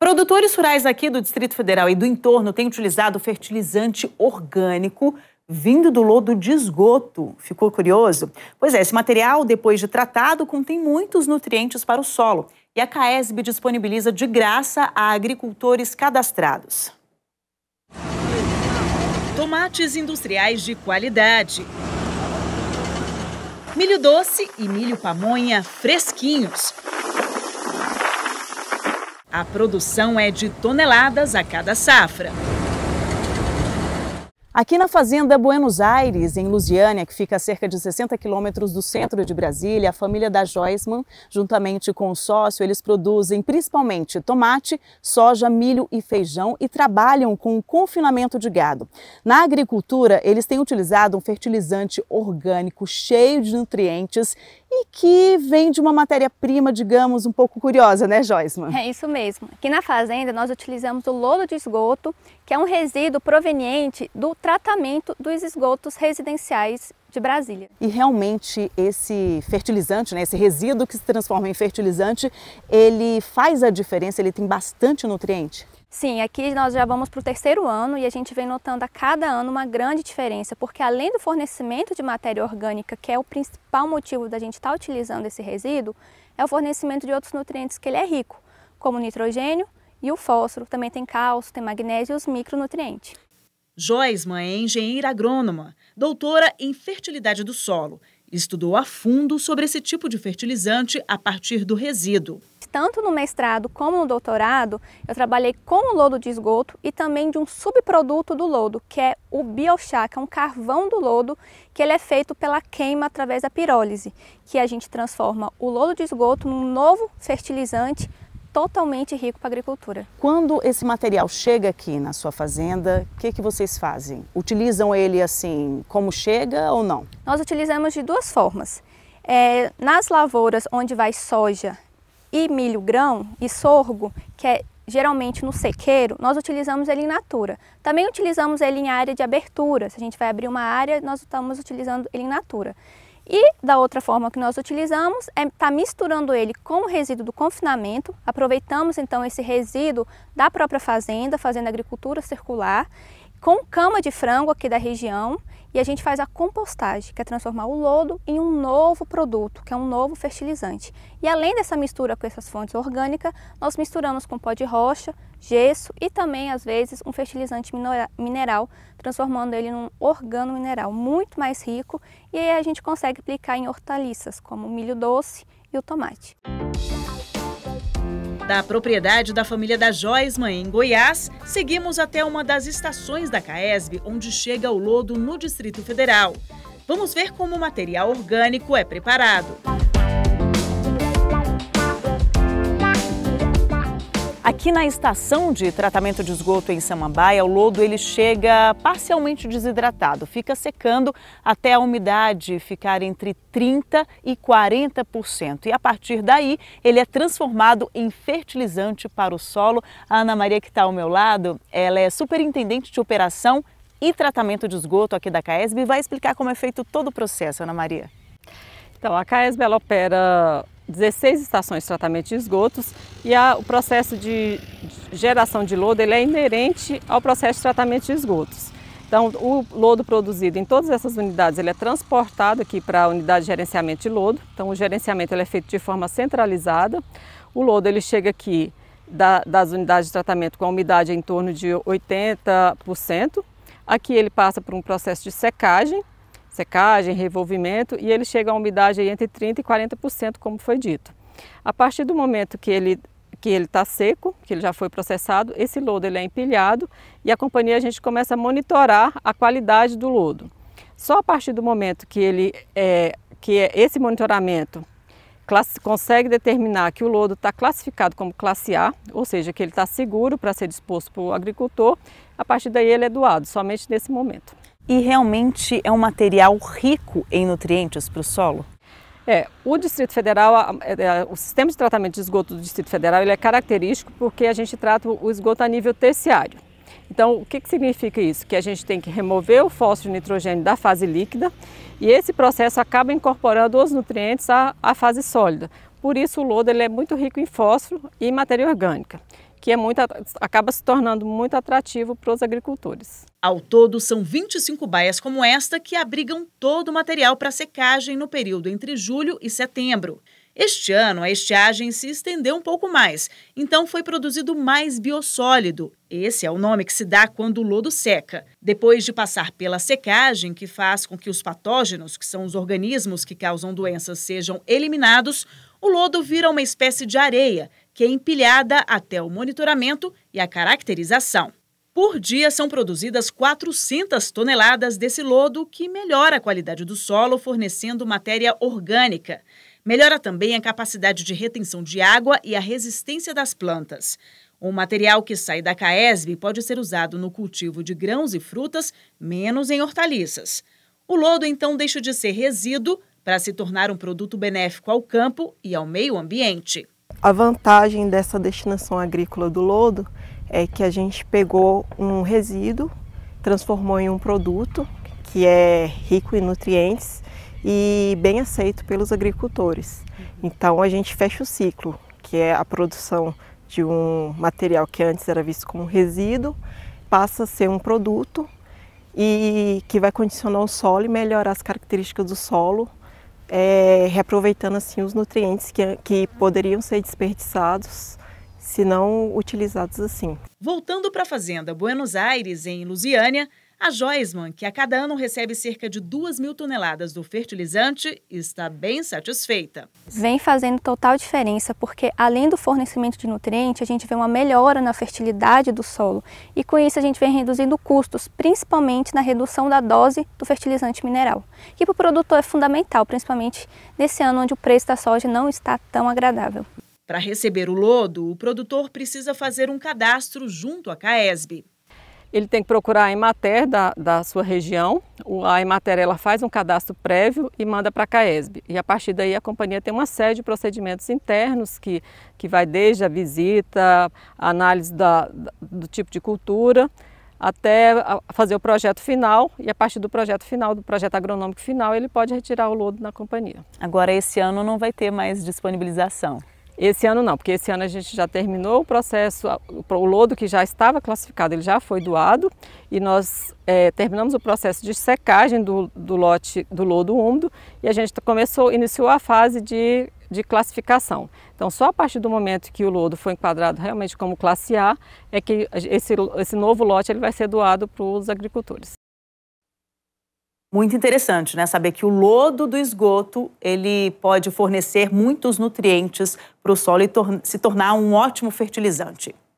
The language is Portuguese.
Produtores rurais aqui do Distrito Federal e do entorno têm utilizado fertilizante orgânico vindo do lodo de esgoto. Ficou curioso? Pois é, esse material, depois de tratado, contém muitos nutrientes para o solo. E a CAESB disponibiliza de graça a agricultores cadastrados. Tomates industriais de qualidade. Milho doce e milho pamonha fresquinhos. A produção é de toneladas a cada safra. Aqui na fazenda Buenos Aires, em Lusiânia, que fica a cerca de 60 quilômetros do centro de Brasília, a família da Joisman, juntamente com o sócio, eles produzem principalmente tomate, soja, milho e feijão e trabalham com o confinamento de gado. Na agricultura, eles têm utilizado um fertilizante orgânico cheio de nutrientes e que vem de uma matéria-prima, digamos, um pouco curiosa, né, Joisma? É isso mesmo. Aqui na fazenda nós utilizamos o lodo de esgoto, que é um resíduo proveniente do tratamento dos esgotos residenciais de Brasília. E realmente esse fertilizante, né, esse resíduo que se transforma em fertilizante, ele faz a diferença, ele tem bastante nutriente? Sim, aqui nós já vamos para o terceiro ano e a gente vem notando a cada ano uma grande diferença, porque além do fornecimento de matéria orgânica, que é o principal motivo da gente estar tá utilizando esse resíduo, é o fornecimento de outros nutrientes que ele é rico, como nitrogênio e o fósforo, também tem cálcio, tem magnésio e os micronutrientes. Joisma é engenheira agrônoma, doutora em fertilidade do solo. Estudou a fundo sobre esse tipo de fertilizante a partir do resíduo. Tanto no mestrado como no doutorado, eu trabalhei com o lodo de esgoto e também de um subproduto do lodo, que é o biochar, que é um carvão do lodo, que ele é feito pela queima através da pirólise, que a gente transforma o lodo de esgoto num novo fertilizante totalmente rico para a agricultura. Quando esse material chega aqui na sua fazenda, o que, que vocês fazem? Utilizam ele assim como chega ou não? Nós utilizamos de duas formas. É, nas lavouras onde vai soja e milho grão e sorgo, que é geralmente no sequeiro, nós utilizamos ele em natura. Também utilizamos ele em área de abertura. Se a gente vai abrir uma área, nós estamos utilizando ele em natura. E da outra forma que nós utilizamos é estar tá misturando ele com o resíduo do confinamento, aproveitamos então esse resíduo da própria fazenda, fazendo agricultura circular, com cama de frango aqui da região e a gente faz a compostagem, que é transformar o lodo em um novo produto, que é um novo fertilizante. E além dessa mistura com essas fontes orgânicas, nós misturamos com pó de rocha, gesso e também, às vezes, um fertilizante mineral, transformando ele num organo mineral muito mais rico e aí a gente consegue aplicar em hortaliças, como o milho doce e o tomate. Da propriedade da família da Joisman, em Goiás, seguimos até uma das estações da CAESB, onde chega o lodo no Distrito Federal. Vamos ver como o material orgânico é preparado. Aqui na estação de tratamento de esgoto em Samambaia, o lodo ele chega parcialmente desidratado, fica secando até a umidade ficar entre 30 e 40%. E a partir daí, ele é transformado em fertilizante para o solo. A Ana Maria que está ao meu lado, ela é superintendente de operação e tratamento de esgoto aqui da CAESB e vai explicar como é feito todo o processo, Ana Maria. Então, a CAESB ela opera 16 estações de tratamento de esgotos e a, o processo de geração de lodo ele é inerente ao processo de tratamento de esgotos. Então, o lodo produzido em todas essas unidades ele é transportado aqui para a unidade de gerenciamento de lodo. Então, o gerenciamento ele é feito de forma centralizada. O lodo ele chega aqui da, das unidades de tratamento com a umidade em torno de 80%. Aqui ele passa por um processo de secagem, secagem, revolvimento, e ele chega a umidade entre 30% e 40%, como foi dito. A partir do momento que ele que ele está seco, que ele já foi processado, esse lodo ele é empilhado e a companhia a gente começa a monitorar a qualidade do lodo. Só a partir do momento que ele é, que é esse monitoramento consegue determinar que o lodo está classificado como classe A, ou seja, que ele está seguro para ser disposto para o agricultor, a partir daí ele é doado, somente nesse momento e realmente é um material rico em nutrientes para o solo? É, o Distrito Federal, é, é, o sistema de tratamento de esgoto do Distrito Federal ele é característico porque a gente trata o esgoto a nível terciário. Então, o que, que significa isso? Que a gente tem que remover o fósforo e nitrogênio da fase líquida e esse processo acaba incorporando os nutrientes à, à fase sólida. Por isso, o lodo ele é muito rico em fósforo e em matéria orgânica que é muito, acaba se tornando muito atrativo para os agricultores. Ao todo, são 25 baias como esta que abrigam todo o material para secagem no período entre julho e setembro. Este ano, a estiagem se estendeu um pouco mais, então foi produzido mais biossólido. Esse é o nome que se dá quando o lodo seca. Depois de passar pela secagem, que faz com que os patógenos, que são os organismos que causam doenças, sejam eliminados, o lodo vira uma espécie de areia que é empilhada até o monitoramento e a caracterização. Por dia são produzidas 400 toneladas desse lodo que melhora a qualidade do solo, fornecendo matéria orgânica. Melhora também a capacidade de retenção de água e a resistência das plantas. O material que sai da CAESB pode ser usado no cultivo de grãos e frutas, menos em hortaliças. O lodo então deixa de ser resíduo para se tornar um produto benéfico ao campo e ao meio ambiente. A vantagem dessa destinação agrícola do lodo é que a gente pegou um resíduo, transformou em um produto que é rico em nutrientes e bem aceito pelos agricultores. Então a gente fecha o ciclo, que é a produção de um material que antes era visto como resíduo, passa a ser um produto e que vai condicionar o solo e melhorar as características do solo é, reaproveitando assim os nutrientes que, que poderiam ser desperdiçados se não utilizados assim. Voltando para a fazenda Buenos Aires, em Lusiânia, a Joisman, que a cada ano recebe cerca de 2 mil toneladas do fertilizante, está bem satisfeita. Vem fazendo total diferença, porque além do fornecimento de nutrientes, a gente vê uma melhora na fertilidade do solo. E com isso a gente vem reduzindo custos, principalmente na redução da dose do fertilizante mineral, que para o produtor é fundamental, principalmente nesse ano onde o preço da soja não está tão agradável. Para receber o lodo, o produtor precisa fazer um cadastro junto à CAESB. Ele tem que procurar a Emater da, da sua região. A Emater ela faz um cadastro prévio e manda para a CAESB. E a partir daí a companhia tem uma série de procedimentos internos que, que vai desde a visita, a análise da, do tipo de cultura, até fazer o projeto final e a partir do projeto final, do projeto agronômico final, ele pode retirar o lodo na companhia. Agora esse ano não vai ter mais disponibilização. Esse ano não, porque esse ano a gente já terminou o processo, o lodo que já estava classificado, ele já foi doado e nós é, terminamos o processo de secagem do, do lote do lodo úmido e a gente começou, iniciou a fase de, de classificação. Então só a partir do momento que o lodo foi enquadrado realmente como classe A é que esse, esse novo lote ele vai ser doado para os agricultores. Muito interessante, né? Saber que o lodo do esgoto ele pode fornecer muitos nutrientes para o solo e tor se tornar um ótimo fertilizante.